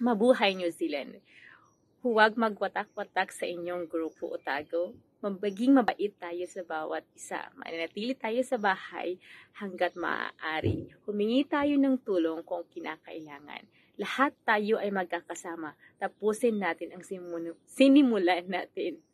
Mabuhay New Zealand! Huwag magwatak-watak sa inyong grupo o tago. Magiging mabait tayo sa bawat isa. Mananatili tayo sa bahay hanggat maaari. Humingi tayo ng tulong kung kinakailangan. Lahat tayo ay magkakasama. Tapusin natin ang sinimulan natin.